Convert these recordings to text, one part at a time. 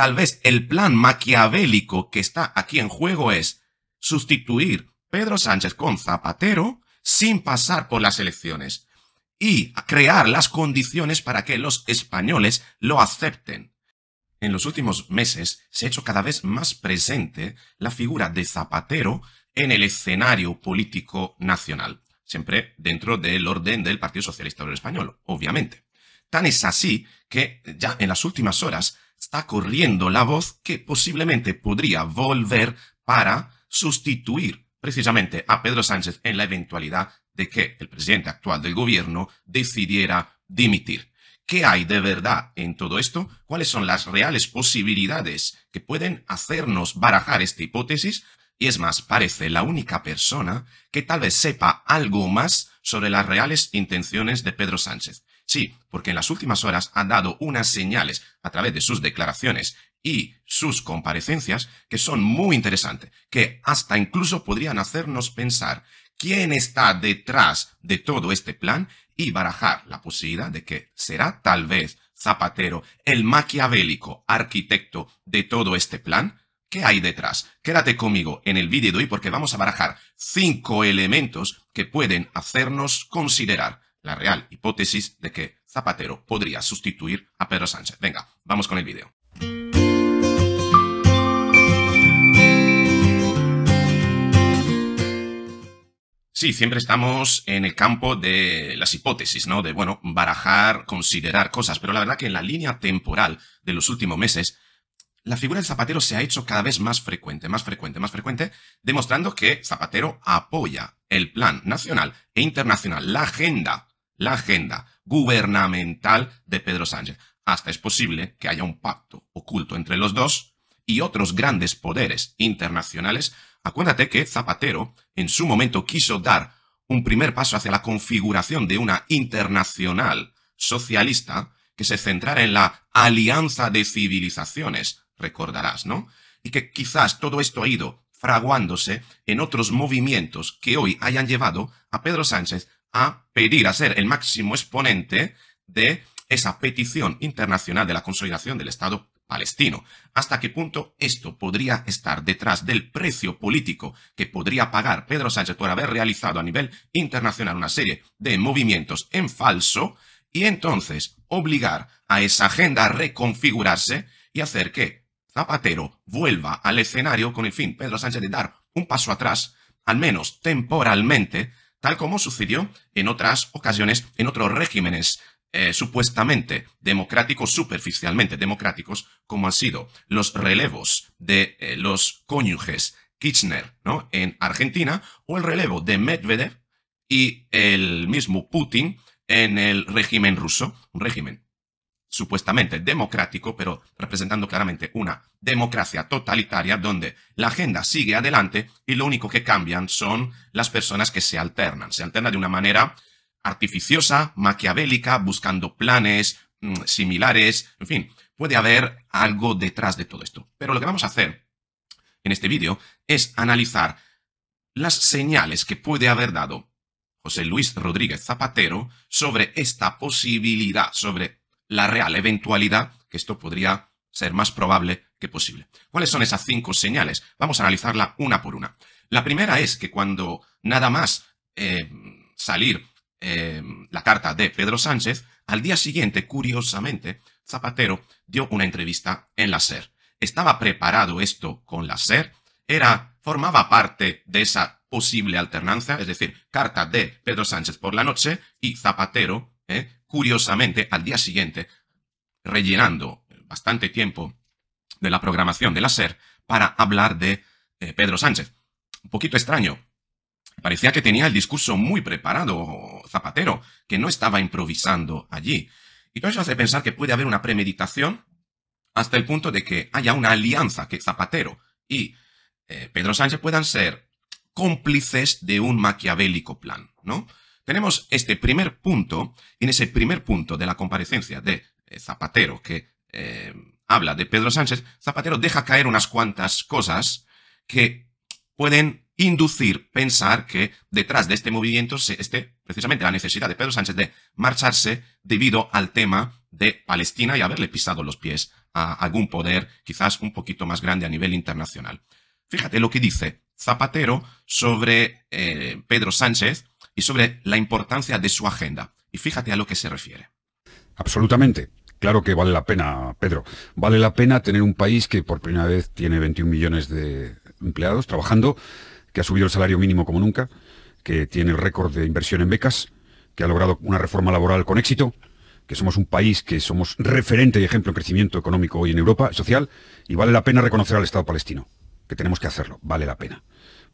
Tal vez el plan maquiavélico que está aquí en juego es sustituir Pedro Sánchez con Zapatero sin pasar por las elecciones y crear las condiciones para que los españoles lo acepten. En los últimos meses se ha hecho cada vez más presente la figura de Zapatero en el escenario político nacional, siempre dentro del orden del Partido Socialista Obrero Español, obviamente. Tan es así que ya en las últimas horas está corriendo la voz que posiblemente podría volver para sustituir precisamente a Pedro Sánchez en la eventualidad de que el presidente actual del gobierno decidiera dimitir. ¿Qué hay de verdad en todo esto? ¿Cuáles son las reales posibilidades que pueden hacernos barajar esta hipótesis? Y es más, parece la única persona que tal vez sepa algo más sobre las reales intenciones de Pedro Sánchez. Sí, porque en las últimas horas ha dado unas señales a través de sus declaraciones y sus comparecencias que son muy interesantes, que hasta incluso podrían hacernos pensar quién está detrás de todo este plan y barajar la posibilidad de que será tal vez Zapatero el maquiavélico arquitecto de todo este plan. ¿Qué hay detrás? Quédate conmigo en el vídeo de hoy porque vamos a barajar cinco elementos que pueden hacernos considerar la real hipótesis de que Zapatero podría sustituir a Pedro Sánchez. Venga, vamos con el vídeo. Sí, siempre estamos en el campo de las hipótesis, ¿no? De, bueno, barajar, considerar cosas, pero la verdad que en la línea temporal de los últimos meses, la figura de Zapatero se ha hecho cada vez más frecuente, más frecuente, más frecuente, demostrando que Zapatero apoya el plan nacional e internacional, la agenda la agenda gubernamental de Pedro Sánchez. Hasta es posible que haya un pacto oculto entre los dos y otros grandes poderes internacionales. Acuérdate que Zapatero en su momento quiso dar un primer paso hacia la configuración de una internacional socialista que se centrara en la alianza de civilizaciones, recordarás, ¿no? Y que quizás todo esto ha ido fraguándose en otros movimientos que hoy hayan llevado a Pedro Sánchez a pedir a ser el máximo exponente de esa petición internacional de la consolidación del Estado palestino. ¿Hasta qué punto esto podría estar detrás del precio político que podría pagar Pedro Sánchez por haber realizado a nivel internacional una serie de movimientos en falso y entonces obligar a esa agenda a reconfigurarse y hacer que Zapatero vuelva al escenario con el fin, Pedro Sánchez, de dar un paso atrás, al menos temporalmente, tal como sucedió en otras ocasiones en otros regímenes eh, supuestamente democráticos, superficialmente democráticos, como han sido los relevos de eh, los cónyuges Kirchner ¿no? en Argentina o el relevo de Medvedev y el mismo Putin en el régimen ruso, un régimen supuestamente democrático, pero representando claramente una democracia totalitaria donde la agenda sigue adelante y lo único que cambian son las personas que se alternan. Se alternan de una manera artificiosa, maquiavélica, buscando planes mm, similares, en fin, puede haber algo detrás de todo esto. Pero lo que vamos a hacer en este vídeo es analizar las señales que puede haber dado José Luis Rodríguez Zapatero sobre esta posibilidad, sobre la real eventualidad que esto podría ser más probable que posible. ¿Cuáles son esas cinco señales? Vamos a analizarla una por una. La primera es que cuando nada más eh, salir eh, la carta de Pedro Sánchez, al día siguiente, curiosamente, Zapatero dio una entrevista en la SER. ¿Estaba preparado esto con la SER? Era, formaba parte de esa posible alternancia, es decir, carta de Pedro Sánchez por la noche y Zapatero eh, Curiosamente, al día siguiente, rellenando bastante tiempo de la programación de la SER para hablar de eh, Pedro Sánchez. Un poquito extraño. Parecía que tenía el discurso muy preparado Zapatero, que no estaba improvisando allí. Y todo eso hace pensar que puede haber una premeditación hasta el punto de que haya una alianza que Zapatero y eh, Pedro Sánchez puedan ser cómplices de un maquiavélico plan, ¿no? Tenemos este primer punto, y en ese primer punto de la comparecencia de eh, Zapatero, que eh, habla de Pedro Sánchez, Zapatero deja caer unas cuantas cosas que pueden inducir pensar que detrás de este movimiento se esté precisamente la necesidad de Pedro Sánchez de marcharse debido al tema de Palestina y haberle pisado los pies a algún poder quizás un poquito más grande a nivel internacional. Fíjate lo que dice Zapatero sobre eh, Pedro Sánchez sobre la importancia de su agenda. Y fíjate a lo que se refiere. Absolutamente. Claro que vale la pena, Pedro. Vale la pena tener un país que por primera vez tiene 21 millones de empleados trabajando, que ha subido el salario mínimo como nunca, que tiene el récord de inversión en becas, que ha logrado una reforma laboral con éxito, que somos un país que somos referente y ejemplo en crecimiento económico hoy en Europa, social, y vale la pena reconocer al Estado palestino, que tenemos que hacerlo, vale la pena.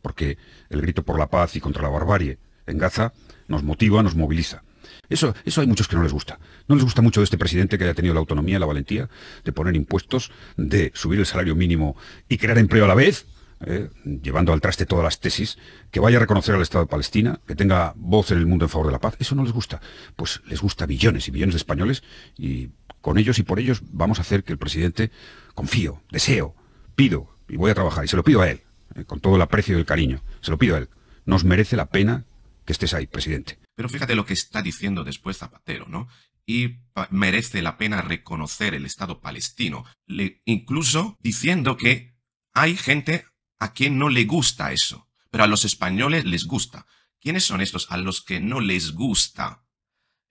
Porque el grito por la paz y contra la barbarie, en Gaza nos motiva, nos moviliza. Eso, eso hay muchos que no les gusta. No les gusta mucho de este presidente que haya tenido la autonomía la valentía de poner impuestos, de subir el salario mínimo y crear empleo a la vez, eh, llevando al traste todas las tesis, que vaya a reconocer al Estado de Palestina, que tenga voz en el mundo en favor de la paz. Eso no les gusta. Pues les gusta billones y billones de españoles y con ellos y por ellos vamos a hacer que el presidente, confío, deseo, pido y voy a trabajar y se lo pido a él, eh, con todo el aprecio y el cariño, se lo pido a él. Nos merece la pena que estés ahí, presidente. Pero fíjate lo que está diciendo después Zapatero, ¿no? Y merece la pena reconocer el Estado palestino, incluso diciendo que hay gente a quien no le gusta eso, pero a los españoles les gusta. ¿Quiénes son estos a los que no les gusta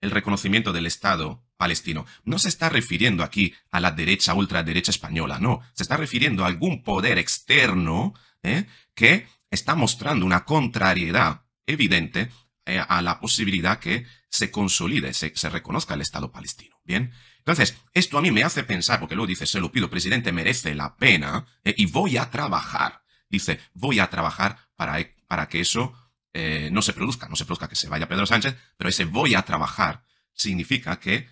el reconocimiento del Estado palestino? No se está refiriendo aquí a la derecha ultraderecha española, no. Se está refiriendo a algún poder externo ¿eh? que está mostrando una contrariedad evidente eh, a la posibilidad que se consolide, se, reconozca el Estado palestino. Bien, entonces, esto a mí me hace pensar, porque luego dice, se lo pido, presidente, merece la pena eh, y voy a trabajar. Dice, voy a trabajar para, e, para que eso eh, no se produzca, no se produzca que se vaya Pedro Sánchez, pero ese voy a trabajar significa que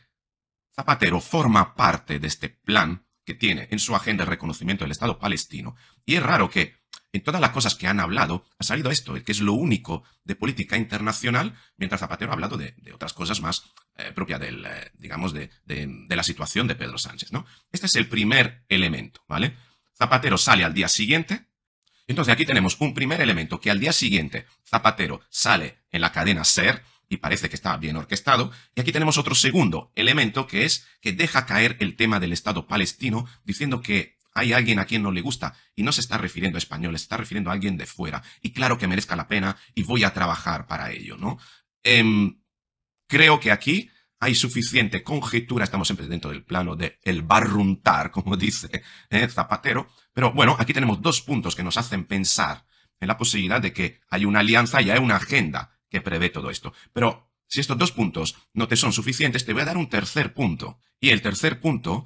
Zapatero forma parte de este plan que tiene en su agenda el reconocimiento del Estado palestino. Y es raro que en todas las cosas que han hablado ha salido esto, que es lo único de política internacional, mientras Zapatero ha hablado de, otras cosas más eh, propia propias del, eh, digamos, de, de, la situación de Pedro Sánchez, ¿no? Este es el primer elemento, ¿vale? Zapatero sale al día siguiente. Entonces aquí tenemos un primer elemento que al día siguiente Zapatero sale en la cadena SER y parece que está bien orquestado. Y aquí tenemos otro segundo elemento que es que deja caer el tema del Estado palestino diciendo que hay alguien a quien no le gusta y no se está refiriendo a español, se está refiriendo a alguien de fuera. Y claro que merezca la pena y voy a trabajar para ello, ¿no? Em, creo que aquí hay suficiente conjetura, estamos siempre dentro del plano del el barruntar, como dice eh, Zapatero, pero bueno, aquí tenemos dos puntos que nos hacen pensar en la posibilidad de que hay una alianza y hay una agenda que prevé todo esto. Pero si estos dos puntos no te son suficientes, te voy a dar un tercer punto. Y el tercer punto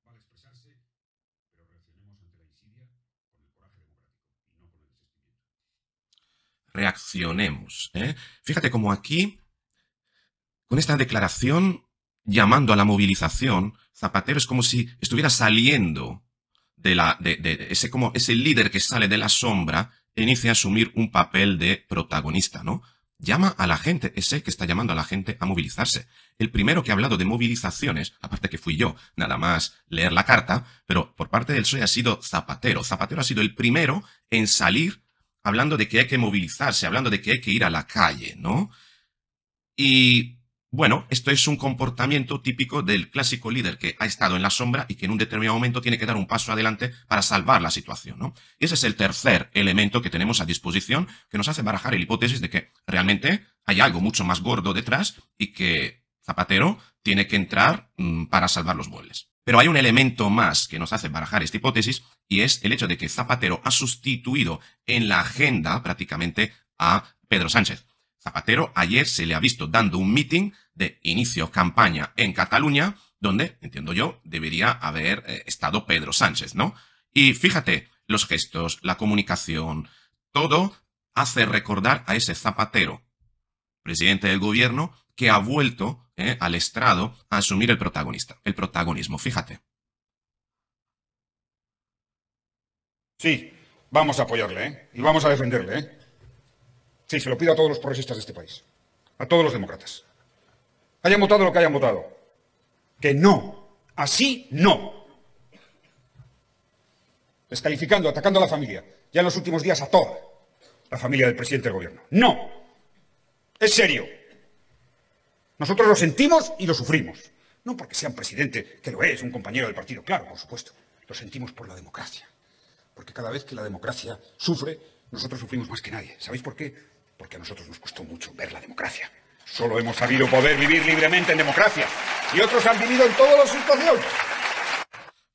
reaccionemos. ¿eh? Fíjate cómo aquí, con esta declaración llamando a la movilización, Zapatero es como si estuviera saliendo de, la, de, ese, como ese líder que sale de la sombra e inicia a asumir un papel de protagonista, ¿no? Llama a la gente, es él que está llamando a la gente a movilizarse. El primero que ha hablado de movilizaciones, aparte que fui yo, nada más leer la carta, pero por parte del soy e ha sido Zapatero. Zapatero ha sido el primero en salir hablando de que hay que movilizarse, hablando de que hay que ir a la calle, ¿no? Y bueno, esto es un comportamiento típico del clásico líder que ha estado en la sombra y que en un determinado momento tiene que dar un paso adelante para salvar la situación, ¿no? Y ese es el tercer elemento que tenemos a disposición que nos hace barajar el hipótesis de que realmente hay algo mucho más gordo detrás y que Zapatero tiene que entrar mm, para salvar los muebles. Pero hay un elemento más que nos hace barajar esta hipótesis y es el hecho de que Zapatero ha sustituido en la agenda prácticamente a Pedro Sánchez. Zapatero ayer se le ha visto dando un meeting de inicio campaña en Cataluña, donde, entiendo yo, debería haber eh, estado Pedro Sánchez, ¿no? Y fíjate, los gestos, la comunicación, todo hace recordar a ese Zapatero, presidente del gobierno, que ha vuelto ¿eh? al estrado a asumir el protagonista, el protagonismo, fíjate. Sí, vamos a apoyarle, ¿eh? Y vamos a defenderle, ¿eh? Sí, se lo pido a todos los progresistas de este país, a todos los demócratas. Hayan votado lo que hayan votado. Que no, así no. Descalificando, atacando a la familia, ya en los últimos días a toda la familia del presidente del gobierno. No. Es serio. Nosotros lo sentimos y lo sufrimos. No porque sea un presidente, que lo es, un compañero del partido, claro, por supuesto. Lo sentimos por la democracia. Porque cada vez que la democracia sufre, nosotros sufrimos más que nadie. ¿Sabéis por qué? Porque a nosotros nos costó mucho ver la democracia. Solo hemos sabido poder vivir libremente en democracia. Y otros han vivido en todos los situaciones.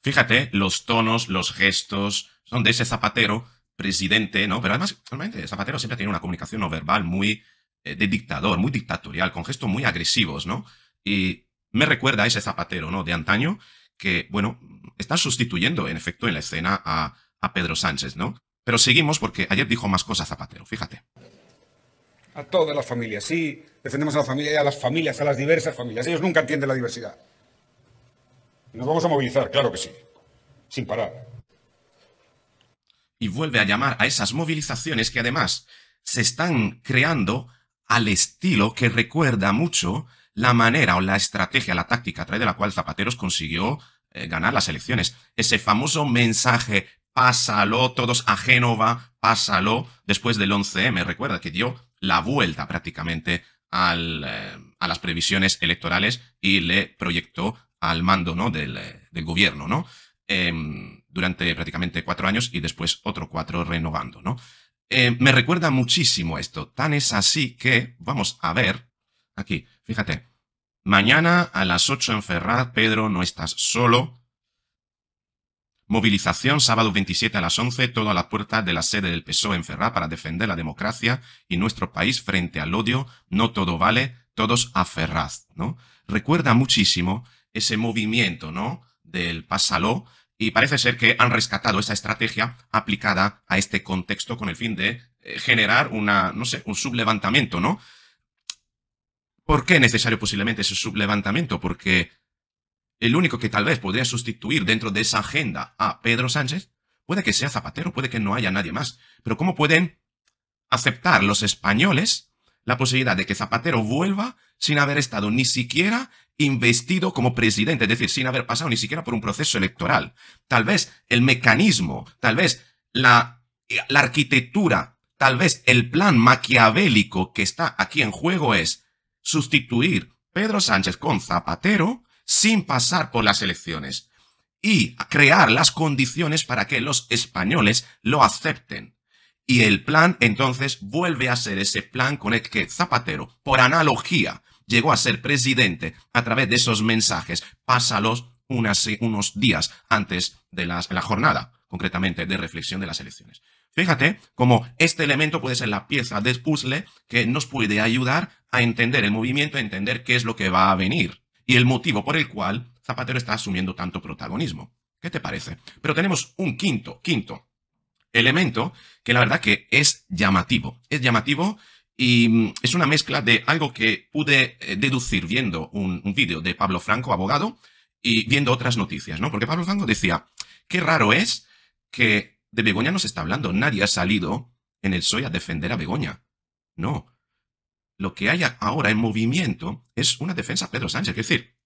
Fíjate, los tonos, los gestos, son de ese zapatero presidente, ¿no? Pero además, normalmente, Zapatero siempre tiene una comunicación no verbal muy eh, de dictador, muy dictatorial, con gestos muy agresivos, ¿no? Y me recuerda a ese zapatero, ¿no? De antaño, que, bueno, está sustituyendo, en efecto, en la escena a, Pedro Sánchez, ¿no? Pero seguimos porque ayer dijo más cosas Zapatero, fíjate. A todas las familias, sí, defendemos a la familia y a las familias, a las diversas familias. Ellos nunca entienden la diversidad. Nos vamos a movilizar, claro que sí, sin parar. Y vuelve a llamar a esas movilizaciones que además se están creando al estilo que recuerda mucho la manera o la estrategia, la táctica a través de la cual Zapateros consiguió eh, ganar las elecciones. Ese famoso mensaje, pásalo todos a Génova, pásalo, después del 11M, e, recuerda que dio la vuelta prácticamente al, eh, a las previsiones electorales y le proyectó al mando ¿no? del, eh, gobierno, ¿no? Em, durante prácticamente cuatro años y después otro cuatro renovando, ¿no? Eh, me recuerda muchísimo esto. Tan es así que, vamos a ver, aquí, fíjate. Mañana a las 8 en Ferraz, Pedro, no estás solo. Movilización sábado 27 a las 11, todo a la puerta de la sede del PSOE en Ferraz para defender la democracia y nuestro país frente al odio. No todo vale, todos a Ferraz, ¿no? Recuerda muchísimo ese movimiento, ¿no? Del Pásalo, y parece ser que han rescatado esa estrategia aplicada a este contexto con el fin de eh, generar una, no sé, un sublevantamiento, ¿no? ¿Por qué necesario posiblemente ese sublevantamiento? Porque el único que tal vez podría sustituir dentro de esa agenda a Pedro Sánchez puede que sea Zapatero, puede que no haya nadie más. Pero ¿cómo pueden aceptar los españoles la posibilidad de que Zapatero vuelva sin haber estado ni siquiera investido como presidente, es decir, sin haber pasado ni siquiera por un proceso electoral. Tal vez el mecanismo, tal vez la, la arquitectura, tal vez el plan maquiavélico que está aquí en juego es sustituir Pedro Sánchez con Zapatero sin pasar por las elecciones y crear las condiciones para que los españoles lo acepten. Y el plan entonces vuelve a ser ese plan con el que Zapatero, por analogía, llegó a ser presidente a través de esos mensajes. Pásalos unos días antes de la jornada, concretamente, de reflexión de las elecciones. Fíjate cómo este elemento puede ser la pieza de puzzle que nos puede ayudar a entender el movimiento, a entender qué es lo que va a venir y el motivo por el cual Zapatero está asumiendo tanto protagonismo. ¿Qué te parece? Pero tenemos un quinto, quinto elemento que la verdad que es llamativo. Es llamativo y mm, es una mezcla de algo que pude eh, deducir viendo un, vídeo de Pablo Franco, abogado, y viendo otras noticias, ¿no? Porque Pablo Franco decía, qué raro es que de Begoña no se está hablando, nadie ha salido en el PSOE a defender a Begoña. No. Lo que hay ahora en movimiento es una defensa a Pedro Sánchez, es decir,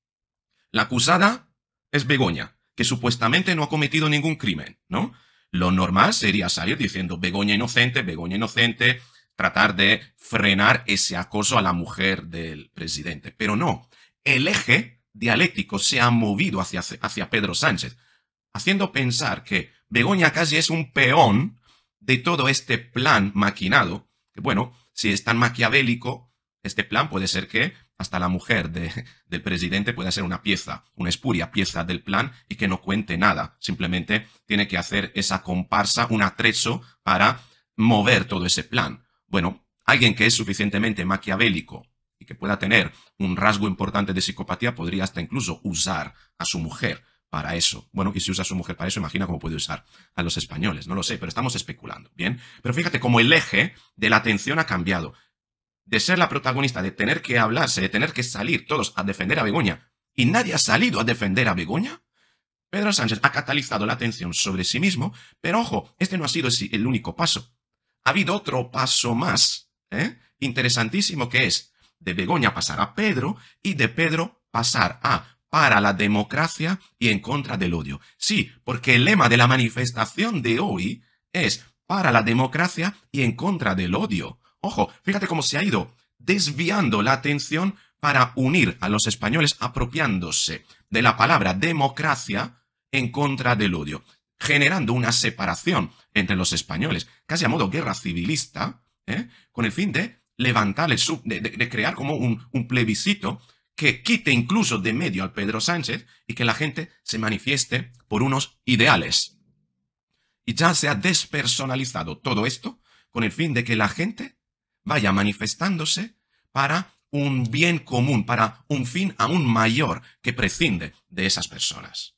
la acusada es Begoña, que supuestamente no ha cometido ningún crimen, ¿no? Lo normal sería salir diciendo Begoña inocente, Begoña inocente, tratar de frenar ese acoso a la mujer del presidente. Pero no, el eje dialéctico se ha movido hacia, hacia Pedro Sánchez, haciendo pensar que Begoña casi es un peón de todo este plan maquinado, que bueno, si es tan maquiavélico, este plan puede ser que hasta la mujer del presidente pueda ser una pieza, una espuria pieza del plan y que no cuente nada. Simplemente tiene que hacer esa comparsa, un atrezo para mover todo ese plan. Bueno, alguien que es suficientemente maquiavélico y que pueda tener un rasgo importante de psicopatía podría hasta incluso usar a su mujer para eso. Bueno, y si usa a su mujer para eso, imagina cómo puede usar a los españoles. No lo sé, pero estamos especulando, ¿bien? Pero fíjate cómo el eje de la atención ha cambiado. De ser la protagonista, de tener que hablarse, de tener que salir todos a defender a Begoña, y nadie ha salido a defender a Begoña. Pedro Sánchez ha catalizado la atención sobre sí mismo, pero ojo, este no ha sido el único paso ha habido otro paso más, ¿eh? interesantísimo, que es de Begoña pasar a Pedro y de Pedro pasar a para la democracia y en contra del odio. Sí, porque el lema de la manifestación de hoy es para la democracia y en contra del odio. Ojo, fíjate cómo se ha ido desviando la atención para unir a los españoles apropiándose de la palabra democracia en contra del odio generando una separación entre los españoles, casi a modo guerra civilista, ¿eh? con el fin de levantar sub, de, crear como un, un plebiscito que quite incluso de medio al Pedro Sánchez y que la gente se manifieste por unos ideales. Y ya se ha despersonalizado todo esto con el fin de que la gente vaya manifestándose para un bien común, para un fin aún mayor que prescinde de esas personas.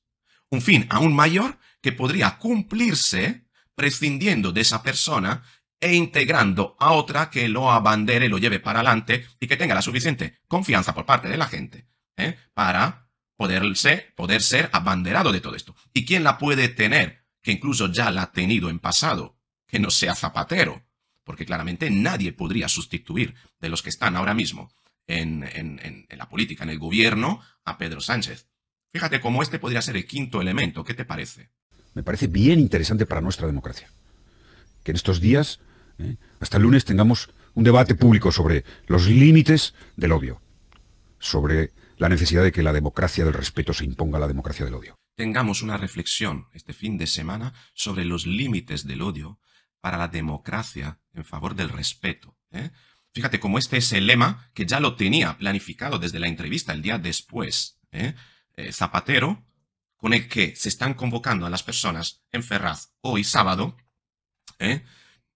Un fin aún mayor que podría cumplirse prescindiendo de esa persona e integrando a otra que lo abandere, lo lleve para adelante y que tenga la suficiente confianza por parte de la gente ¿eh? para poderse, poder ser abanderado de todo esto. ¿Y quién la puede tener? Que incluso ya la ha tenido en pasado, que no sea Zapatero, porque claramente nadie podría sustituir de los que están ahora mismo en, en la política, en el gobierno, a Pedro Sánchez. Fíjate cómo este podría ser el quinto elemento. ¿Qué te parece? me parece bien interesante para nuestra democracia. Que en estos días, ¿eh? hasta el lunes, tengamos un debate público sobre los límites del odio, sobre la necesidad de que la democracia del respeto se imponga a la democracia del odio. Tengamos una reflexión este fin de semana sobre los límites del odio para la democracia en favor del respeto. ¿eh? Fíjate cómo este es el lema que ya lo tenía planificado desde la entrevista el día después. ¿eh? Zapatero con el que se están convocando a las personas en Ferraz hoy sábado. ¿eh?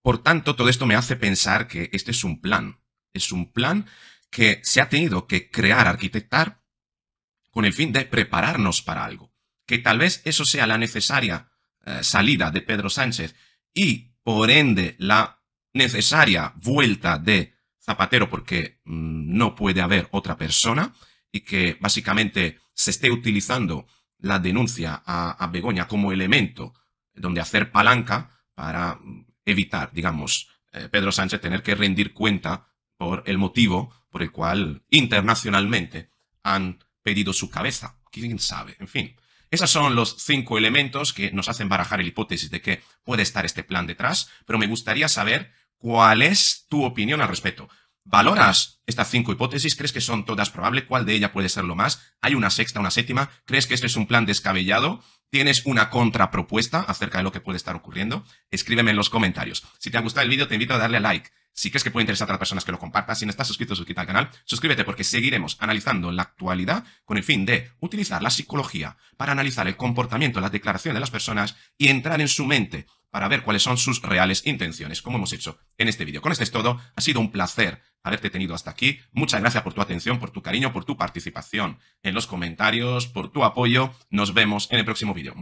Por tanto, todo esto me hace pensar que este es un plan. Es un plan que se ha tenido que crear, arquitectar, con el fin de prepararnos para algo. Que tal vez eso sea la necesaria eh, salida de Pedro Sánchez y, por ende, la necesaria vuelta de Zapatero porque mm, no puede haber otra persona y que básicamente se esté utilizando la denuncia a, Begoña como elemento donde hacer palanca para mm, evitar, digamos, eh, Pedro Sánchez tener que rendir cuenta por el motivo por el cual internacionalmente han pedido su cabeza. ¿Quién sabe? En fin. Esos son los cinco elementos que nos hacen barajar la hipótesis de que puede estar este plan detrás, pero me gustaría saber cuál es tu opinión al respecto. ¿Valoras estas cinco hipótesis? ¿Crees que son todas probables? ¿Cuál de ellas puede ser lo más? ¿Hay una sexta, una séptima? ¿Crees que esto es un plan descabellado? ¿Tienes una contrapropuesta acerca de lo que puede estar ocurriendo? Escríbeme en los comentarios. Si te ha gustado el vídeo, te invito a darle a like. Si crees que puede interesar a otras personas que lo compartas, si no estás suscrito, suscríbete al canal, suscríbete porque seguiremos analizando la actualidad con el fin de utilizar la psicología para analizar el comportamiento, las declaraciones de las personas y entrar en su mente para ver cuáles son sus reales intenciones, como hemos hecho en este vídeo. Con esto es todo, ha sido un placer haberte tenido hasta aquí. Muchas gracias por tu atención, por tu cariño, por tu participación en los comentarios, por tu apoyo. Nos vemos en el próximo vídeo.